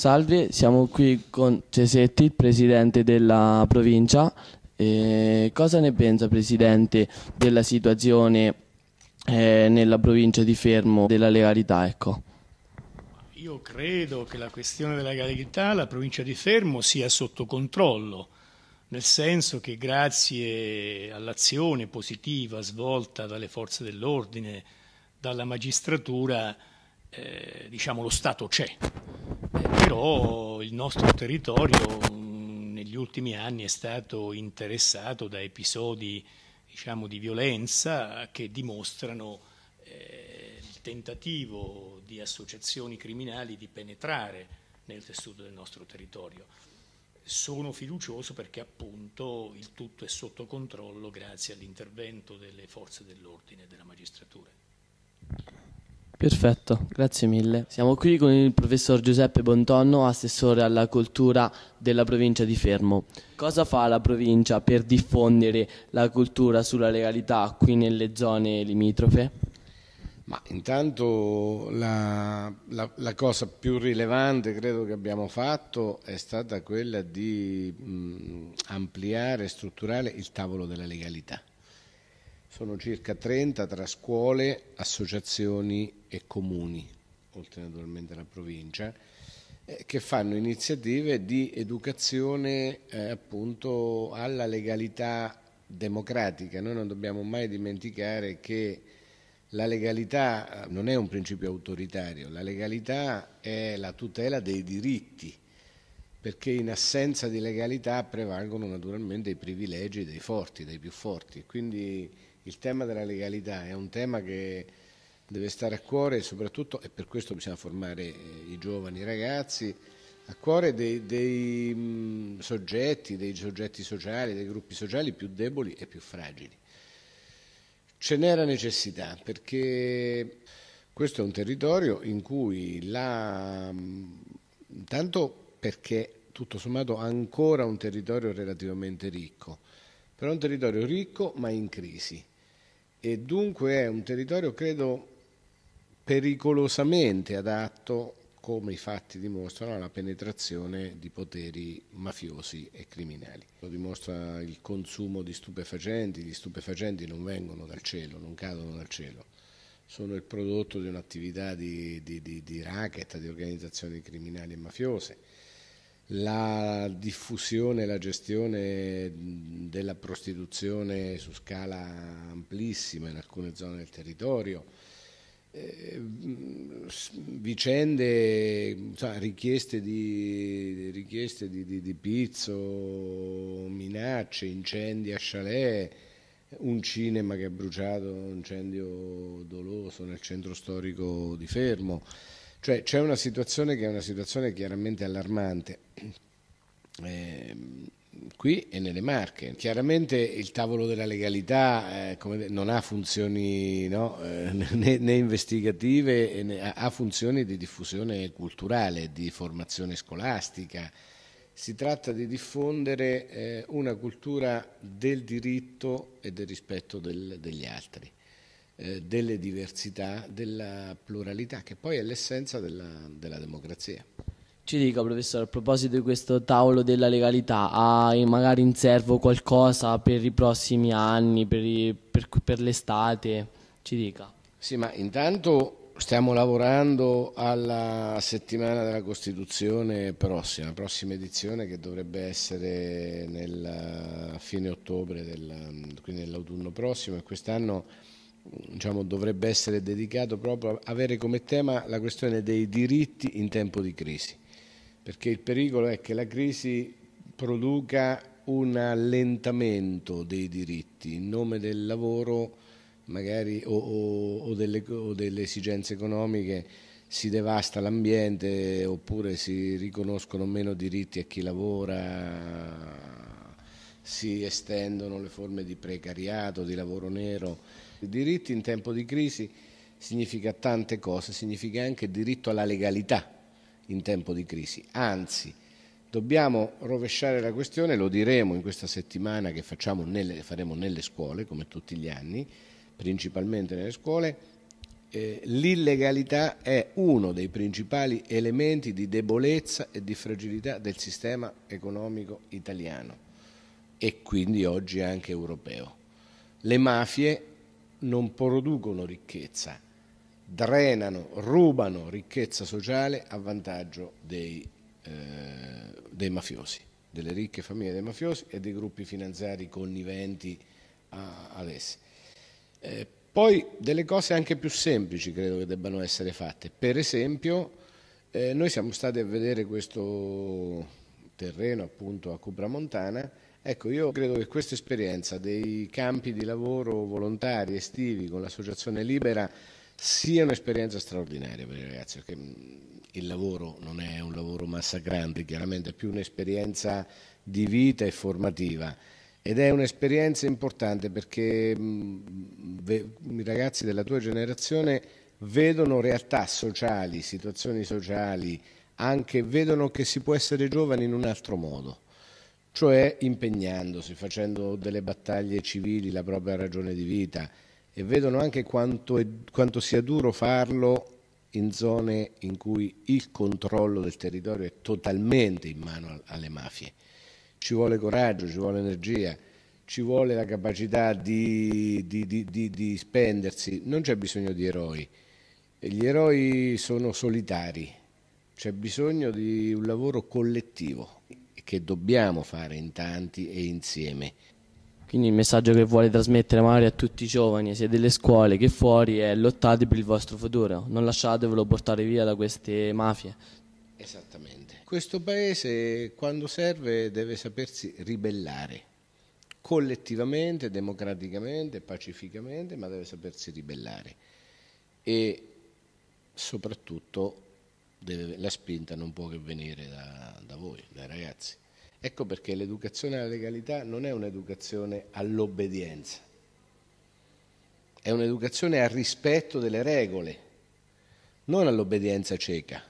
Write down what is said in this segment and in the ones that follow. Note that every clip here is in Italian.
Salve, siamo qui con Cesetti, presidente della provincia. Eh, cosa ne pensa, presidente, della situazione eh, nella provincia di Fermo della legalità? Ecco. Io credo che la questione della legalità la provincia di Fermo sia sotto controllo, nel senso che grazie all'azione positiva svolta dalle forze dell'ordine, dalla magistratura, eh, diciamo, lo Stato c'è, eh, però il nostro territorio mm, negli ultimi anni è stato interessato da episodi diciamo, di violenza che dimostrano eh, il tentativo di associazioni criminali di penetrare nel tessuto del nostro territorio. Sono fiducioso perché appunto il tutto è sotto controllo grazie all'intervento delle forze dell'ordine e della magistratura. Perfetto, grazie mille. Siamo qui con il professor Giuseppe Bontonno, assessore alla cultura della provincia di Fermo. Cosa fa la provincia per diffondere la cultura sulla legalità qui nelle zone limitrofe? Ma intanto la, la, la cosa più rilevante credo che abbiamo fatto è stata quella di mh, mm, ampliare e strutturare il tavolo della legalità sono circa 30 tra scuole, associazioni e comuni, oltre naturalmente alla provincia, eh, che fanno iniziative di educazione eh, appunto alla legalità democratica. Noi non dobbiamo mai dimenticare che la legalità eh, non è un principio autoritario, la legalità è la tutela dei diritti, perché in assenza di legalità prevalgono naturalmente i privilegi dei forti, dei più forti. Quindi il tema della legalità è un tema che deve stare a cuore soprattutto, e per questo bisogna formare eh, i giovani ragazzi, a cuore dei, dei, soggetti, dei soggetti sociali, dei gruppi sociali più deboli e più fragili. Ce n'era necessità perché questo è un territorio in cui la... intanto perché tutto sommato ancora un territorio relativamente ricco, però un territorio ricco ma in crisi e dunque è un territorio, credo, pericolosamente adatto, come i fatti dimostrano, alla penetrazione di poteri mafiosi e criminali. Lo dimostra il consumo di stupefacenti, gli stupefacenti non vengono dal cielo, non cadono dal cielo, sono il prodotto di un'attività di, di, di, di racket, di organizzazioni criminali e mafiose la diffusione e la gestione della prostituzione su scala amplissima in alcune zone del territorio, eh, vicende, insomma, richieste, di, richieste di, di, di, pizzo, minacce, incendi a chalet, un cinema che ha bruciato un incendio doloso nel centro storico di Fermo. Cioè c'è una situazione che è una situazione chiaramente allarmante. Eh, qui e nelle Marche. Chiaramente il tavolo della legalità eh, come, non ha funzioni no, eh, né, né, investigative, né, ha funzioni di diffusione culturale, di formazione scolastica. Si tratta di diffondere eh, una cultura del diritto e del rispetto del, degli altri. Eh, delle diversità, della pluralità, che poi è l'essenza della, della democrazia. Ci dica, professore, a proposito di questo tavolo della legalità, hai magari in serbo qualcosa per i prossimi anni, per, i, per, per l'estate? Ci dica. Sì, ma intanto stiamo lavorando alla settimana della Costituzione prossima, prossima edizione che dovrebbe essere nel, a eh, fine ottobre, del, quindi nell'autunno prossimo e quest'anno diciamo, dovrebbe essere dedicato proprio a avere come tema la questione dei diritti in tempo di crisi, perché il pericolo è che la crisi produca un allentamento dei diritti in nome del lavoro magari, o, o, o, delle, o delle esigenze economiche si devasta l'ambiente oppure si riconoscono meno diritti a chi lavora, si estendono le forme di precariato, di lavoro nero i diritti in tempo di crisi significa tante cose, significa anche diritto alla legalità in tempo di crisi. Anzi, dobbiamo rovesciare la questione, lo diremo in questa settimana che nelle, faremo nelle scuole, come tutti gli anni, principalmente nelle scuole, eh, l'illegalità è uno dei principali elementi di debolezza e di fragilità del sistema economico italiano e quindi oggi anche europeo. Le mafie non producono ricchezza, drenano, rubano ricchezza sociale a vantaggio dei, eh, dei mafiosi, delle ricche famiglie dei mafiosi e dei gruppi finanziari conniventi ad essi. Eh, poi delle cose anche più semplici credo che debbano essere fatte. Per esempio, eh, noi siamo stati a vedere questo terreno appunto a Cubramontana Ecco, io credo che questa esperienza dei campi di lavoro volontari estivi con l'associazione Libera sia un'esperienza straordinaria per i ragazzi, perché mm, il lavoro non è un lavoro massacrante, chiaramente è più un'esperienza di vita e formativa. Ed è un'esperienza importante perché mm, i ragazzi della tua generazione vedono realtà sociali, situazioni sociali, anche vedono che si può essere giovani in un altro modo cioè impegnandosi, facendo delle battaglie civili la propria ragione di vita e vedono anche quanto, è, quanto sia duro farlo in zone in cui il controllo del territorio è totalmente in mano alle mafie. Ci vuole coraggio, ci vuole energia, ci vuole la capacità di, di, di, di spendersi, non c'è bisogno di eroi. Gli eroi sono solitari, c'è bisogno di un lavoro collettivo che dobbiamo fare in tanti e insieme. Quindi il messaggio che vuole trasmettere Mario a tutti i giovani, sia delle scuole che fuori, è lottate per il vostro futuro, non lasciatevelo portare via da queste mafie. Esattamente. Questo paese quando serve deve sapersi ribellare, collettivamente, democraticamente, pacificamente, ma deve sapersi ribellare. E soprattutto deve, la spinta non può che venire da, da voi, dai ragazzi. Ecco perché l'educazione alla legalità non è un'educazione all'obbedienza, è un'educazione al rispetto delle regole, non all'obbedienza cieca.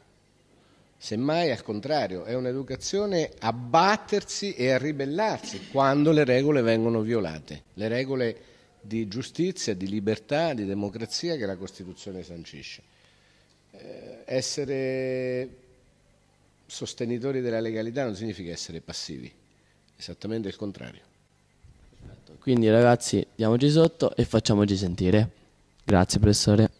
Semmai al contrario, è un'educazione a battersi e a ribellarsi quando le regole vengono violate, le regole di giustizia, di libertà, di democrazia che la Costituzione sancisce. Eh, essere sostenitori della legalità non significa essere passivi, esattamente il contrario. Esatto. Quindi ragazzi diamoci sotto e facciamoci sentire. Grazie professore.